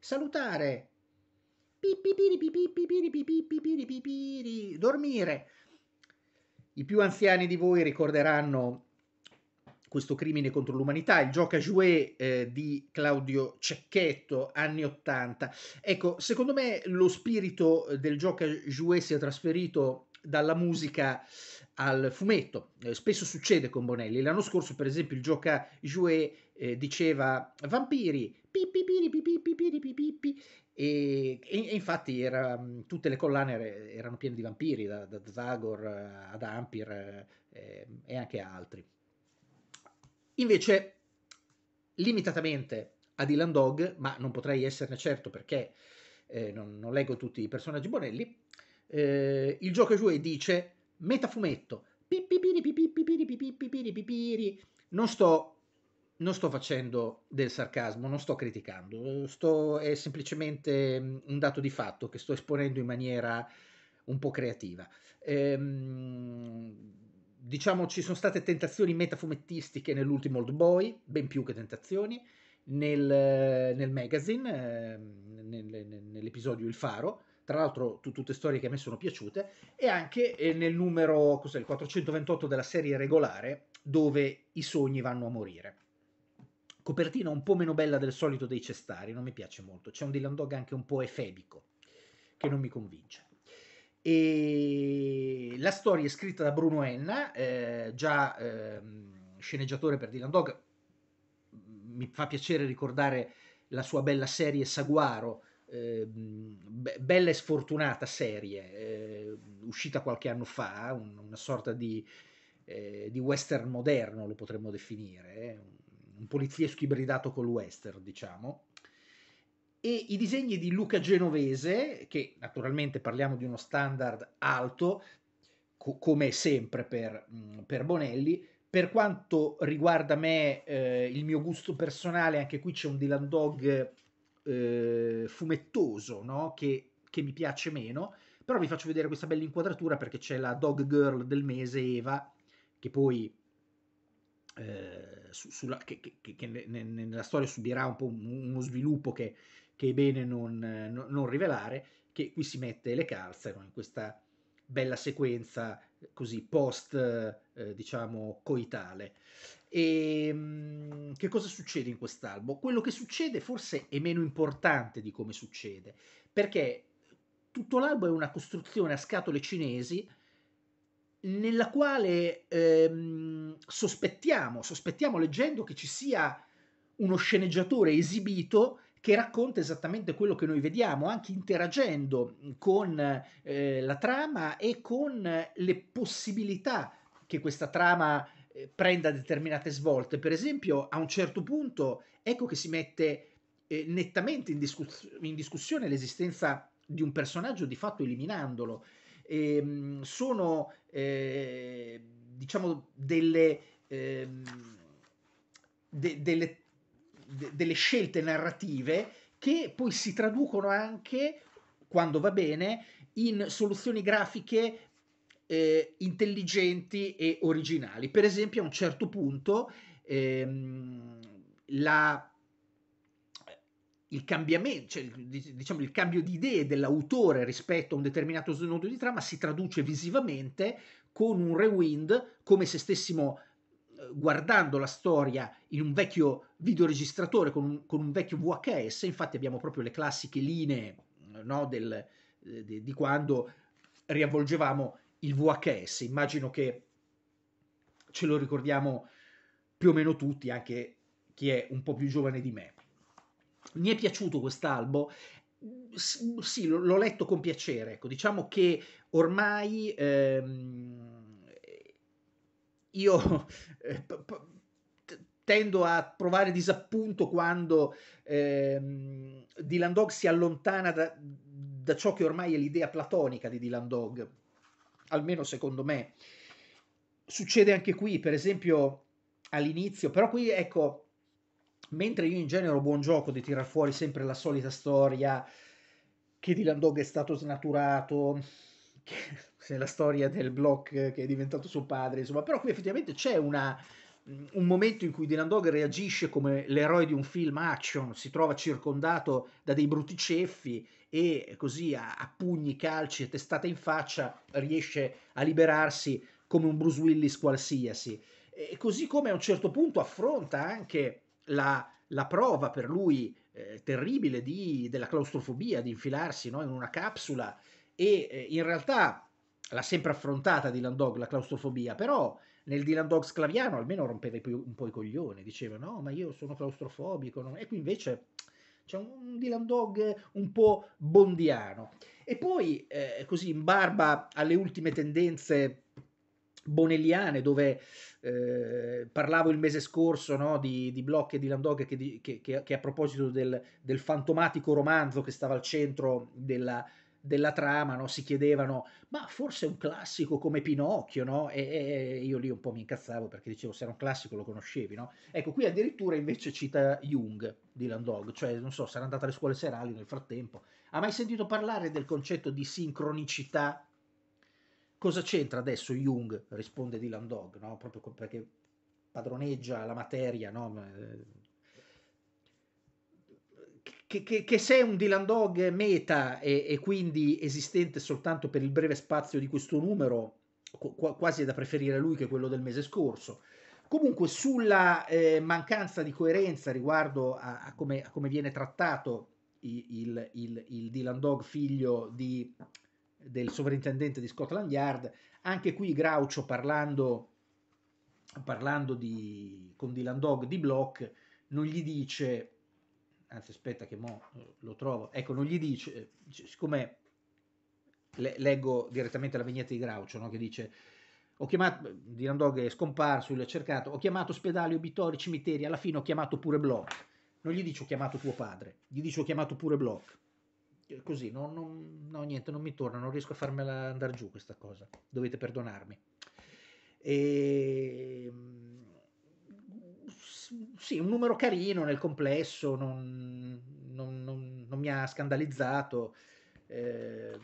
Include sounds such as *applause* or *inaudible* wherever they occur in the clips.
Salutare. Dormire. I più anziani di voi ricorderanno questo crimine contro l'umanità, il gioco a jouet eh, di Claudio Cecchetto, anni 80. Ecco, secondo me lo spirito del gioco a jouet si è trasferito dalla musica al fumetto. Eh, spesso succede con Bonelli. L'anno scorso, per esempio, il gioca Jouet eh, diceva vampiri, e, e, e, infatti era, mm, tutte le collane erano piene di vampiri, da, da Zagor eh, ad Ampir eh, ehm, e anche altri. Invece, limitatamente a Dylan Dog, ma non potrei esserne certo perché eh, non, non, leggo tutti i personaggi Bonelli, eh, il gioco Jouet dice metafumetto, non sto, non sto facendo del sarcasmo, non sto criticando, sto, è semplicemente mm, un dato di fatto che sto esponendo in maniera un po' creativa. Ehm, diciamo ci sono state tentazioni metafumettistiche nell'ultimo Old Boy, ben più che tentazioni, nel, nel magazine, eh, nel, nell'episodio Il Faro, tra l'altro, tu, tutte storie che a me sono piaciute. E anche eh, nel numero cos'è, il 428 della serie regolare, dove i sogni vanno a morire. Copertina un po' meno bella del solito dei cestari, non mi piace molto. C'è un Dylan Dog anche un po' efebico, che non mi convince. E la storia è scritta da Bruno Enna, eh, già eh, sceneggiatore per Dylan Dog. Mi fa piacere ricordare la sua bella serie Saguaro, Ehm, bella e sfortunata serie eh, uscita qualche anno fa, un, una sorta di, eh, di, western moderno lo potremmo definire, eh, un poliziesco ibridato col western diciamo. E i disegni di Luca Genovese, che naturalmente parliamo di uno standard alto, co- come sempre per, mm, per, Bonelli, per quanto riguarda me, eh, il mio gusto personale, anche qui c'è un Dylan Dog eh, fumettoso, no? che, che, mi piace meno, però vi faccio vedere questa bella inquadratura perché c'è la dog girl del mese, Eva, che poi eh, su, sulla, che, che, che ne, ne, nella storia subirà un po' uno sviluppo che, è bene non, non, non, rivelare, che qui si mette le calze no? in questa bella sequenza così post eh, diciamo coitale e ehm, che cosa succede in quest'albo quello che succede forse è meno importante di come succede perché tutto l'albo è una costruzione a scatole cinesi nella quale ehm, sospettiamo sospettiamo leggendo che ci sia uno sceneggiatore esibito che racconta esattamente quello che noi vediamo, anche interagendo con eh, la trama e con le possibilità che questa trama eh, prenda determinate svolte. Per esempio, a un certo punto, ecco che si mette eh, nettamente in, discuss- in discussione l'esistenza di un personaggio, di fatto eliminandolo. E, ehm, sono eh, diciamo delle, eh, de, delle delle scelte narrative che poi si traducono anche, quando va bene, in soluzioni grafiche eh, intelligenti e originali. Per esempio, a un certo punto ehm, la il cambiamento, cioè, diciamo il cambio di idee dell'autore rispetto a un determinato snodo di trama si traduce visivamente con un rewind come se stessimo guardando la storia in un vecchio videoregistratore con un, con un vecchio VHS, infatti abbiamo proprio le classiche linee no, del, eh, di, di quando riavvolgevamo il VHS, immagino che ce lo ricordiamo più o meno tutti, anche chi è un po' più giovane di me. Mi è piaciuto quest'albo, sì, l'ho letto con piacere, ecco, diciamo che ormai ehm, io *laughs* eh, p- tendo a provare disappunto quando ehm, Dylan Dog si allontana da, da, ciò che ormai è l'idea platonica di Dylan Dog, almeno secondo me. Succede anche qui, per esempio, all'inizio, però qui ecco, mentre io in genere ho buon gioco di tirar fuori sempre la solita storia che Dylan Dog è stato snaturato, che, *laughs* è la storia del Block che è diventato suo padre, insomma, però qui effettivamente c'è una, un momento in cui Dylan Dog reagisce come l'eroe di un film action, si trova circondato da dei brutti ceffi e così a, a pugni, calci e testate in faccia riesce a liberarsi come un Bruce Willis qualsiasi. E così come a un certo punto affronta anche la, la prova per lui eh, terribile di, della claustrofobia, di infilarsi no, in una capsula e eh, in realtà l'ha sempre affrontata Dylan Dog la claustrofobia, però nel Dylan Dog sclaviano almeno rompeva un po' i coglioni, diceva no, ma io sono claustrofobico, no? e qui invece c'è un Dylan Dog un po' bondiano. E poi, eh, così in barba alle ultime tendenze bonelliane, dove eh, parlavo il mese scorso no, di, di Bloch e Dylan Dog, che, che, che, a proposito del, del fantomatico romanzo che stava al centro della della trama, no? si chiedevano, ma forse è un classico come Pinocchio, no? E, e, io lì un po' mi incazzavo perché dicevo, se era un classico lo conoscevi, no? Ecco, qui addirittura invece cita Jung, Dylan Dog, cioè, non so, sarà andata alle scuole serali nel frattempo. Ha mai sentito parlare del concetto di sincronicità? Cosa c'entra adesso Jung? Risponde Dylan Dog, no? Proprio perché padroneggia la materia, no? Eh, che, che, che se un Dylan Dog meta e, e, quindi esistente soltanto per il breve spazio di questo numero, qu- quasi è da preferire lui che quello del mese scorso. Comunque sulla eh, mancanza di coerenza riguardo a, a, come, a come, viene trattato il, il, il, il Dylan Dog figlio di, del sovrintendente di Scotland Yard, anche qui Graucio parlando, parlando di, con Dylan Dog di Block non gli dice anzi aspetta che mo eh, lo trovo, ecco non gli dice, eh, siccome le, leggo direttamente la vignetta di Graucio no? che dice ho chiamato, eh, Dylan Dog è scomparso, lui ha cercato, ho chiamato ospedali, obitori, cimiteri, alla fine ho chiamato pure Bloch, non gli dice ho chiamato tuo padre, gli dice ho chiamato pure Bloch, così, no, non, no niente, non mi torna, non riesco a farmela andare giù questa cosa, dovete perdonarmi. E ehm, sì, un numero carino nel complesso, non, non, non, non mi ha scandalizzato. Eh,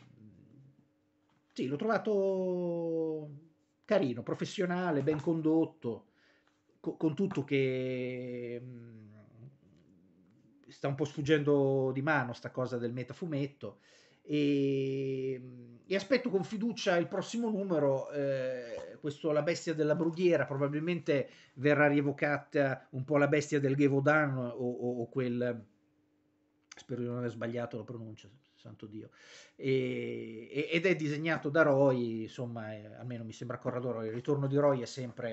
sì, l'ho trovato carino, professionale, ben condotto, co- con tutto che mh, mm, sta un po' sfuggendo di mano sta cosa del metafumetto. E, ehm, e, aspetto con fiducia il prossimo numero, eh, questo La bestia della brughiera, probabilmente verrà rievocata un po' la bestia del Ghevodan o, o, o quel, spero di non aver sbagliato la pronuncia, santo Dio, e, ed è disegnato da Roy, insomma, eh, almeno mi sembra Corrado Roy, il ritorno di Roy è sempre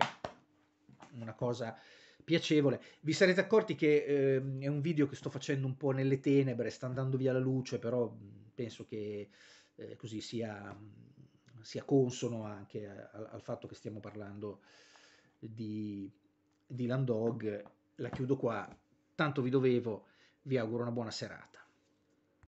una cosa piacevole. Vi sarete accorti che eh, è un video che sto facendo un po' nelle tenebre, sta andando via la luce, però penso che eh, così sia, sia, consono anche al, al, fatto che stiamo parlando di, di Landog. La chiudo qua, tanto vi dovevo, vi auguro una buona serata.